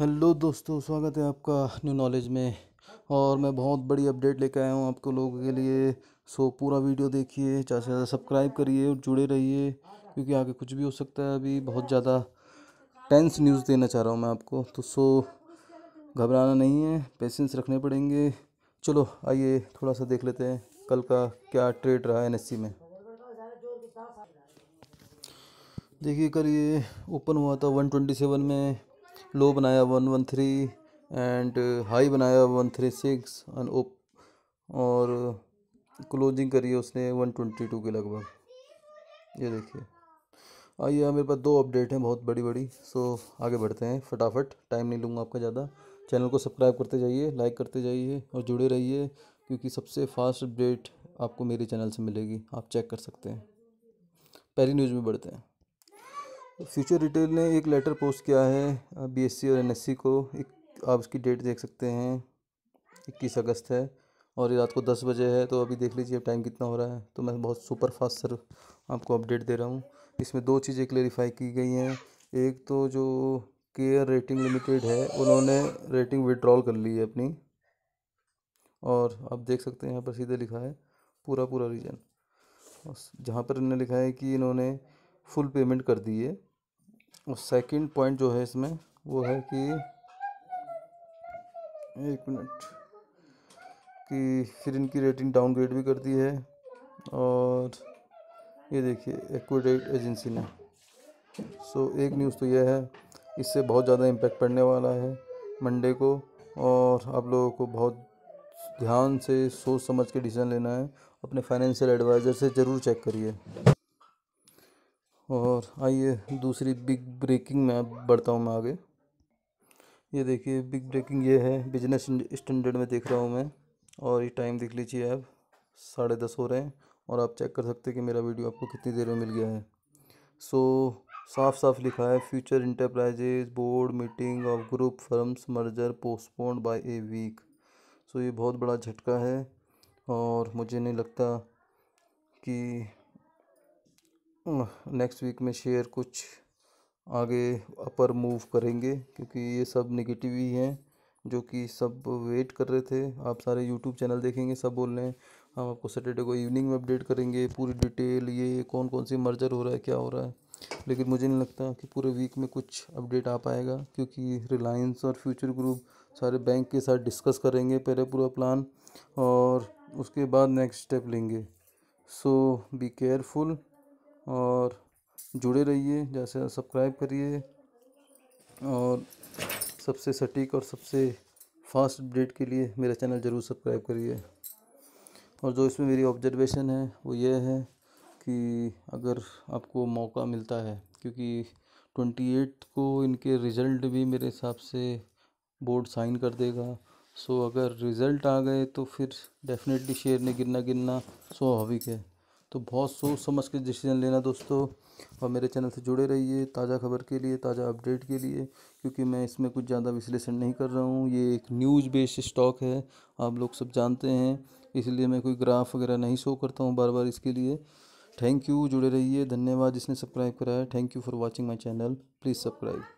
hello दोस्तों स्वागत है आपका न्यू नॉलेज में और मैं बहुत बड़ी अपडेट लेकर आया हूँ आपको लोगों के लिए सो पूरा वीडियो देखिए ज़्यादा से ज़्यादा सब्सक्राइब करिए और जुड़े रहिए क्योंकि आगे कुछ भी हो सकता है अभी बहुत ज़्यादा टेंस न्यूज़ देना चाह रहा हूँ मैं आपको तो सो घबराना नहीं है पेशेंस रखने पड़ेंगे चलो आइए थोड़ा सा देख लेते हैं कल का क्या ट्रेड रहा है एन में देखिए कल ये ओपन हुआ था 127 में लो बनाया one one three and high बनाया वन थ्री सिक्स एंड ओप और क्लोजिंग करी है उसने वन ट्वेंटी टू के लगभग ये देखिए आइए मेरे पास दो अपडेट हैं बहुत बड़ी बड़ी सो आगे बढ़ते हैं फटाफट टाइम नहीं लूँगा आपका ज़्यादा चैनल को सब्सक्राइब करते जाइए लाइक करते जाइए और जुड़े रहिए क्योंकि सबसे फास्ट अपडेट आपको मेरे चैनल से मिलेगी आप चेक कर सकते हैं पहली न्यूज़ में बढ़ते हैं फ्यूचर रिटेल ने एक लेटर पोस्ट किया है बीएससी और एनएससी को एक आप उसकी डेट देख सकते हैं इक्कीस अगस्त है और ये रात को दस बजे है तो अभी देख लीजिए टाइम कितना हो रहा है तो मैं बहुत सुपर फास्ट सर आपको अपडेट दे रहा हूँ इसमें दो चीज़ें क्लेरिफाई की गई हैं एक तो जो केयर रेटिंग लिमिटेड है उन्होंने रेटिंग विड्रॉल कर ली है अपनी और आप देख सकते हैं यहाँ पर सीधे लिखा है पूरा पूरा रीजन जहाँ पर इन्होंने लिखा है कि इन्होंने फुल पेमेंट कर दी है और सेकंड पॉइंट जो है इसमें वो है कि एक मिनट कि फिर इनकी रेटिंग डाउनग्रेड भी कर दी है और ये देखिए एक्वेडेट एजेंसी ने सो so, एक न्यूज़ तो यह है इससे बहुत ज़्यादा इम्पेक्ट पड़ने वाला है मंडे को और आप लोगों को बहुत ध्यान से सोच समझ के डिसीजन लेना है अपने फाइनेंशियल एडवाइज़र से ज़रूर चेक करिए और आइए दूसरी बिग ब्रेकिंग में बढ़ता हूँ मैं आगे ये देखिए बिग ब्रेकिंग ये है बिजनेस स्टैंडर्ड में देख रहा हूँ मैं और ये टाइम देख लीजिए आप साढ़े दस हो रहे हैं और आप चेक कर सकते हैं कि मेरा वीडियो आपको कितनी देर में मिल गया है सो साफ साफ लिखा है future enterprises board meeting of group firms merger postponed by a week so ये बहुत बड़ा झटका है और मुझे नहीं लगता कि नेक्स्ट वीक में शेयर कुछ आगे अपर मूव करेंगे क्योंकि ये सब निगेटिव ही हैं जो कि सब वेट कर रहे थे आप सारे यूट्यूब चैनल देखेंगे सब बोल रहे हैं हम आपको सैटरडे को इवनिंग में अपडेट करेंगे पूरी डिटेल ये कौन कौन सी मर्जर हो रहा है क्या हो रहा है लेकिन मुझे नहीं लगता कि पूरे वीक में कुछ अपडेट आ पाएगा क्योंकि रिलायंस और फ्यूचर ग्रुप सारे बैंक के साथ डिस्कस करेंगे पहले पूरा प्लान और उसके बाद नेक्स्ट स्टेप लेंगे सो बी केयरफुल और जुड़े रहिए जैसे सब्सक्राइब करिए और सबसे सटीक और सबसे फास्ट अपडेट के लिए मेरा चैनल ज़रूर सब्सक्राइब करिए और जो इसमें मेरी ऑब्जर्वेशन है वो ये है कि अगर आपको मौका मिलता है क्योंकि ट्वेंटी एट को इनके रिज़ल्ट भी मेरे हिसाब से बोर्ड साइन कर देगा सो अगर रिज़ल्ट आ गए तो फिर डेफिनेटली शेयर ने गिरना गिरना स्वाभाविक है तो बहुत सोच समझ के डिसीजन लेना दोस्तों और मेरे चैनल से जुड़े रहिए ताज़ा खबर के लिए ताज़ा अपडेट के लिए क्योंकि मैं इसमें कुछ ज़्यादा विश्लेषण नहीं कर रहा हूँ ये एक न्यूज़ बेस्ड स्टॉक है आप लोग सब जानते हैं इसलिए मैं कोई ग्राफ वगैरह नहीं शो करता हूँ बार बार इसके लिए थैंक यू जुड़े रहिए धन्यवाद जिसने सब्सक्राइब कराया thank you for watching my channel please subscribe